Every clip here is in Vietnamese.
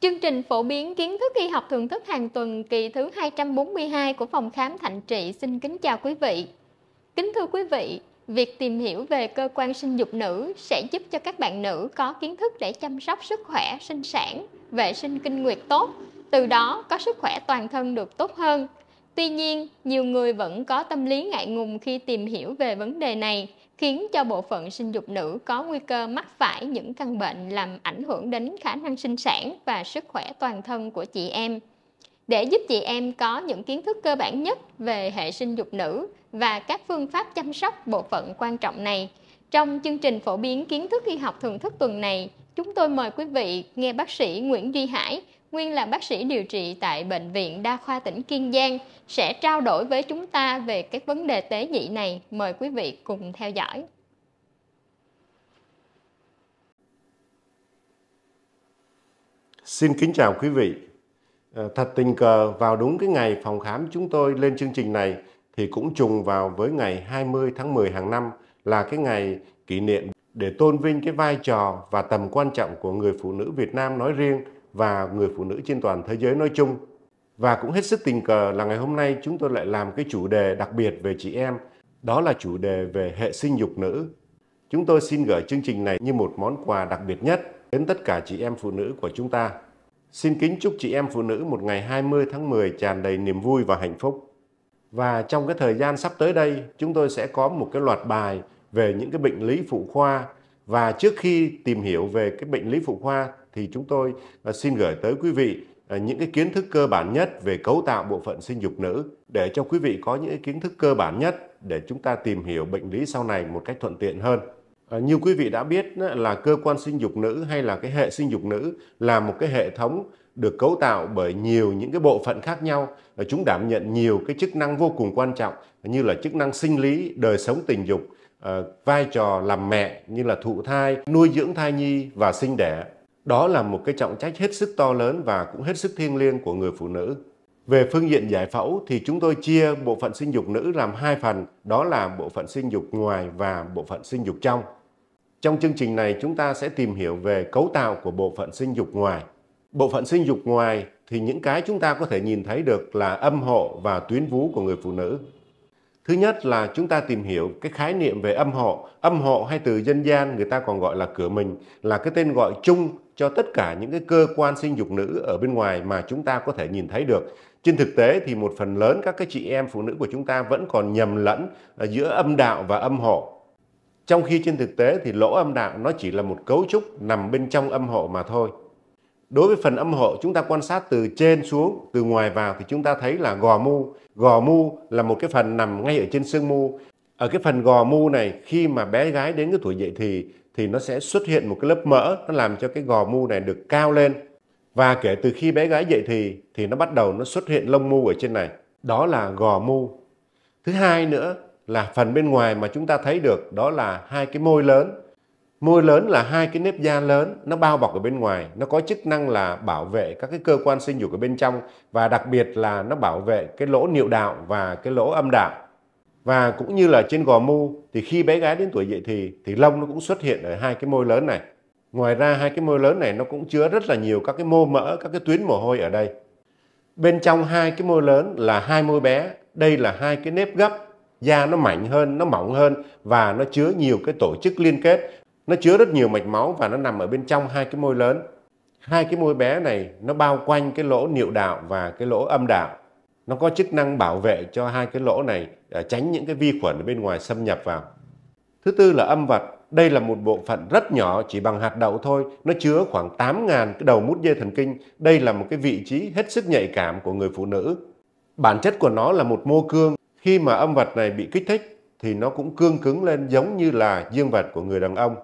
Chương trình phổ biến kiến thức y học thường thức hàng tuần kỳ thứ 242 của phòng khám Thạnh Trị xin kính chào quý vị. Kính thưa quý vị, việc tìm hiểu về cơ quan sinh dục nữ sẽ giúp cho các bạn nữ có kiến thức để chăm sóc sức khỏe sinh sản, vệ sinh kinh nguyệt tốt, từ đó có sức khỏe toàn thân được tốt hơn. Tuy nhiên, nhiều người vẫn có tâm lý ngại ngùng khi tìm hiểu về vấn đề này khiến cho bộ phận sinh dục nữ có nguy cơ mắc phải những căn bệnh làm ảnh hưởng đến khả năng sinh sản và sức khỏe toàn thân của chị em. Để giúp chị em có những kiến thức cơ bản nhất về hệ sinh dục nữ và các phương pháp chăm sóc bộ phận quan trọng này, trong chương trình phổ biến kiến thức y học thường thức tuần này, chúng tôi mời quý vị nghe bác sĩ Nguyễn Duy Hải, nguyên là bác sĩ điều trị tại Bệnh viện Đa khoa tỉnh Kiên Giang, sẽ trao đổi với chúng ta về các vấn đề tế nhị này. Mời quý vị cùng theo dõi. Xin kính chào quý vị. Ờ, thật tình cờ vào đúng cái ngày phòng khám chúng tôi lên chương trình này thì cũng trùng vào với ngày 20 tháng 10 hàng năm là cái ngày kỷ niệm để tôn vinh cái vai trò và tầm quan trọng của người phụ nữ Việt Nam nói riêng và người phụ nữ trên toàn thế giới nói chung. Và cũng hết sức tình cờ là ngày hôm nay chúng tôi lại làm cái chủ đề đặc biệt về chị em, đó là chủ đề về hệ sinh dục nữ. Chúng tôi xin gửi chương trình này như một món quà đặc biệt nhất đến tất cả chị em phụ nữ của chúng ta. Xin kính chúc chị em phụ nữ một ngày 20 tháng 10 tràn đầy niềm vui và hạnh phúc. Và trong cái thời gian sắp tới đây, chúng tôi sẽ có một cái loạt bài về những cái bệnh lý phụ khoa và trước khi tìm hiểu về cái bệnh lý phụ khoa thì chúng tôi à, xin gửi tới quý vị à, những cái kiến thức cơ bản nhất về cấu tạo bộ phận sinh dục nữ để cho quý vị có những cái kiến thức cơ bản nhất để chúng ta tìm hiểu bệnh lý sau này một cách thuận tiện hơn. À, như quý vị đã biết là cơ quan sinh dục nữ hay là cái hệ sinh dục nữ là một cái hệ thống được cấu tạo bởi nhiều những cái bộ phận khác nhau chúng đảm nhận nhiều cái chức năng vô cùng quan trọng như là chức năng sinh lý đời sống tình dục vai trò làm mẹ như là thụ thai nuôi dưỡng thai nhi và sinh đẻ đó là một cái trọng trách hết sức to lớn và cũng hết sức thiêng liêng của người phụ nữ. Về phương diện giải phẫu thì chúng tôi chia bộ phận sinh dục nữ làm hai phần, đó là bộ phận sinh dục ngoài và bộ phận sinh dục trong. Trong chương trình này chúng ta sẽ tìm hiểu về cấu tạo của bộ phận sinh dục ngoài. Bộ phận sinh dục ngoài thì những cái chúng ta có thể nhìn thấy được là âm hộ và tuyến vú của người phụ nữ. Thứ nhất là chúng ta tìm hiểu cái khái niệm về âm hộ. Âm hộ hay từ dân gian người ta còn gọi là cửa mình là cái tên gọi chung cho tất cả những cái cơ quan sinh dục nữ ở bên ngoài mà chúng ta có thể nhìn thấy được. Trên thực tế thì một phần lớn các cái chị em phụ nữ của chúng ta vẫn còn nhầm lẫn ờ, giữa âm đạo và âm hộ. Trong khi trên thực tế thì lỗ âm đạo nó chỉ là một cấu trúc nằm bên trong âm hộ mà thôi. Đối với phần âm hộ chúng ta quan sát từ trên xuống, từ ngoài vào thì chúng ta thấy là gò mu. Gò mu là một cái phần nằm ngay ở trên xương mu. Ở cái phần gò mu này khi mà bé gái đến cái tuổi dậy thì thì nó sẽ xuất hiện một cái lớp mỡ nó làm cho cái gò mu này được cao lên. Và kể từ khi bé gái dậy thì thì nó bắt đầu nó xuất hiện lông mu ở trên này. Đó là gò mu. Thứ hai nữa là phần bên ngoài mà chúng ta thấy được đó là hai cái môi lớn Môi lớn là hai cái nếp da lớn, nó bao bọc ở bên ngoài, nó có chức năng là bảo vệ các cái cơ quan sinh dục ở bên trong và đặc biệt là nó bảo vệ cái lỗ niệu đạo và cái lỗ âm đạo. Và cũng như là trên gò mu thì khi bé gái đến tuổi dậy thì thì lông nó cũng xuất hiện ở hai cái môi lớn này. Ngoài ra hai cái môi lớn này nó cũng chứa rất là nhiều các cái mô mỡ, các cái tuyến mồ hôi ở đây. Bên trong hai cái môi lớn là hai môi bé, đây là hai cái nếp gấp, da nó mảnh hơn, nó mỏng hơn và nó chứa nhiều cái tổ chức liên kết nó chứa rất nhiều mạch máu và nó nằm ở bên trong hai cái môi lớn hai cái môi bé này nó bao quanh cái lỗ niệu đạo và cái lỗ âm đạo nó có chức năng bảo vệ cho hai cái lỗ này à, tránh những cái vi khuẩn ở bên ngoài xâm nhập vào thứ tư là âm vật đây là một bộ phận rất nhỏ chỉ bằng hạt đậu thôi nó chứa khoảng 8.000 cái đầu mút dây thần kinh đây là một cái vị trí hết sức nhạy cảm của người phụ nữ bản chất của nó là một mô cương khi mà âm vật này bị kích thích thì nó cũng cương cứng lên giống như là dương vật của người đàn ông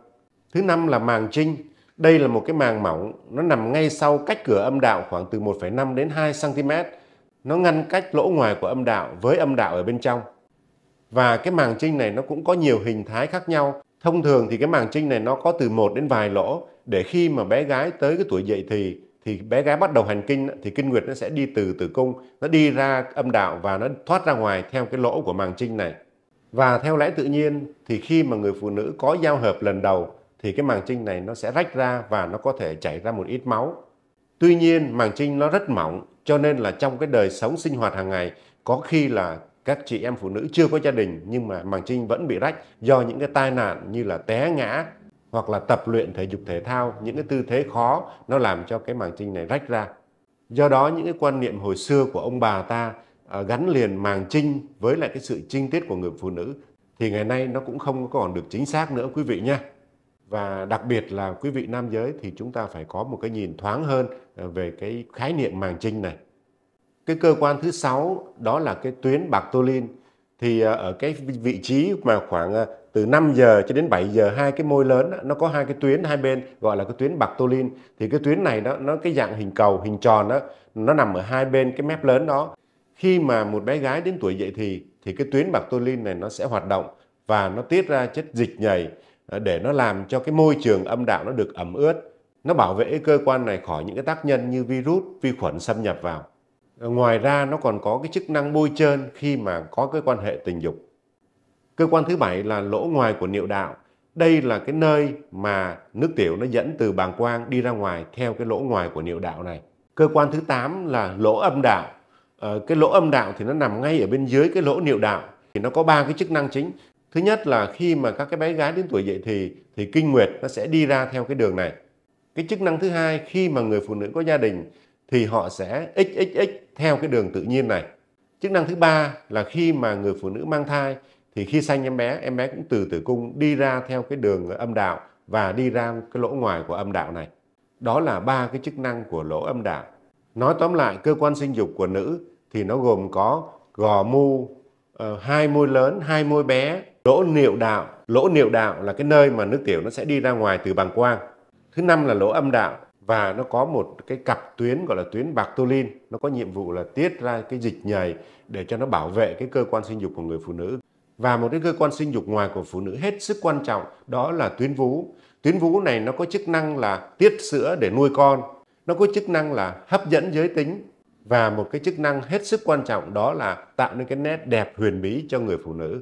Thứ năm là màng trinh. Đây là một cái màng mỏng, nó nằm ngay sau cách cửa âm đạo khoảng từ 1,5 đến 2 cm. Nó ngăn cách lỗ ngoài của âm đạo với âm đạo ở bên trong. Và cái màng trinh này nó cũng có nhiều hình thái khác nhau. Thông thường thì cái màng trinh này nó có từ một đến vài lỗ để khi mà bé gái tới cái tuổi dậy thì thì bé gái bắt đầu hành kinh thì kinh nguyệt nó sẽ đi từ tử cung, nó đi ra âm đạo và nó thoát ra ngoài theo cái lỗ của màng trinh này. Và theo lẽ tự nhiên thì khi mà người phụ nữ có giao hợp lần đầu thì cái màng trinh này nó sẽ rách ra và nó có thể chảy ra một ít máu. Tuy nhiên màng trinh nó rất mỏng cho nên là trong cái đời sống sinh hoạt hàng ngày có khi là các chị em phụ nữ chưa có gia đình nhưng mà màng trinh vẫn bị rách do những cái tai nạn như là té ngã hoặc là tập luyện thể dục thể thao những cái tư thế khó nó làm cho cái màng trinh này rách ra. Do đó những cái quan niệm hồi xưa của ông bà ta à, gắn liền màng trinh với lại cái sự trinh tiết của người phụ nữ thì ngày nay nó cũng không còn được chính xác nữa quý vị nhé và đặc biệt là quý vị nam giới thì chúng ta phải có một cái nhìn thoáng hơn ờ, về cái khái niệm màng trinh này. Cái cơ quan thứ sáu đó là cái tuyến Bartolin thì ờ, ở cái vị trí mà khoảng ờ, từ 5 giờ cho đến 7 giờ hai cái môi lớn nó có hai cái tuyến hai bên gọi là cái tuyến Bartolin thì cái tuyến này đó nó cái dạng hình cầu hình tròn đó nó nằm ở hai bên cái mép lớn đó khi mà một bé gái đến tuổi dậy thì thì cái tuyến Bartolin này nó sẽ hoạt động và nó tiết ra chất dịch nhầy Ờ, để nó làm cho cái môi trường âm đạo nó được ẩm ướt nó bảo vệ cơ quan này khỏi những cái tác nhân như virus vi khuẩn xâm nhập vào ờ, ngoài ra nó còn có cái chức năng bôi trơn khi mà có cái quan hệ tình dục cơ quan thứ bảy là lỗ ngoài của niệu đạo đây là cái nơi mà nước tiểu nó dẫn từ bàng quang đi ra ngoài theo cái lỗ ngoài của niệu đạo này cơ quan thứ 8 là lỗ âm đạo ờ, cái lỗ âm đạo thì nó nằm ngay ở bên dưới cái lỗ niệu đạo thì nó có ba cái chức năng chính Thứ nhất là khi mà các cái bé gái đến tuổi dậy thì thì kinh nguyệt nó sẽ đi ra theo cái đường này. Cái chức năng thứ hai khi mà người phụ nữ có gia đình thì họ sẽ xxx theo cái đường tự nhiên này. Chức năng thứ ba là khi mà người phụ nữ mang thai thì khi sanh em bé, em bé cũng từ tử cung đi ra theo cái đường âm đạo và đi ra cái lỗ ngoài của âm đạo này. Đó là ba cái chức năng của lỗ âm đạo. Nói tóm lại, cơ quan sinh dục của nữ thì nó gồm có gò mu, ờ, hai môi lớn, hai môi bé, lỗ niệu đạo lỗ niệu đạo là cái nơi mà nước tiểu nó sẽ đi ra ngoài từ bàng quang thứ năm là lỗ âm đạo và nó có một cái cặp tuyến gọi là tuyến Bartolin nó có nhiệm vụ là tiết ra cái dịch nhầy để cho nó bảo vệ cái cơ quan sinh dục của người phụ nữ và một cái cơ quan sinh dục ngoài của phụ nữ hết sức quan trọng đó là tuyến vú tuyến vú này nó có chức năng là tiết sữa để nuôi con nó có chức năng là hấp dẫn giới tính và một cái chức năng hết sức quan trọng đó là tạo nên cái nét đẹp huyền bí cho người phụ nữ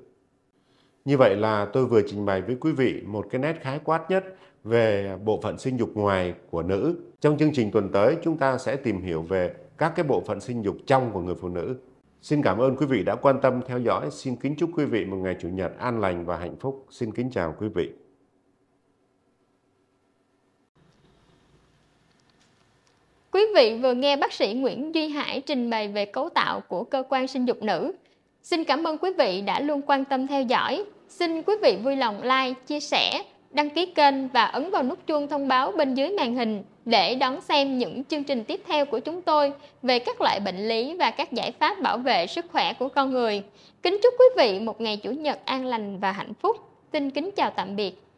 như vậy là tôi vừa trình bày với quý vị một cái nét khái quát nhất về bộ phận sinh dục ngoài của nữ. Trong chương trình tuần tới chúng ta sẽ tìm hiểu về các cái bộ phận sinh dục trong của người phụ nữ. Xin cảm ơn quý vị đã quan tâm theo dõi. Xin kính chúc quý vị một ngày chủ nhật an lành và hạnh phúc. Xin kính chào quý vị. Quý vị vừa nghe bác sĩ Nguyễn Duy Hải trình bày về cấu tạo của cơ quan sinh dục nữ. Xin cảm ơn quý vị đã luôn quan tâm theo dõi Xin quý vị vui lòng like, chia sẻ, đăng ký kênh và ấn vào nút chuông thông báo bên dưới màn hình để đón xem những chương trình tiếp theo của chúng tôi về các loại bệnh lý và các giải pháp bảo vệ sức khỏe của con người. Kính chúc quý vị một ngày Chủ nhật an lành và hạnh phúc. Xin kính chào tạm biệt.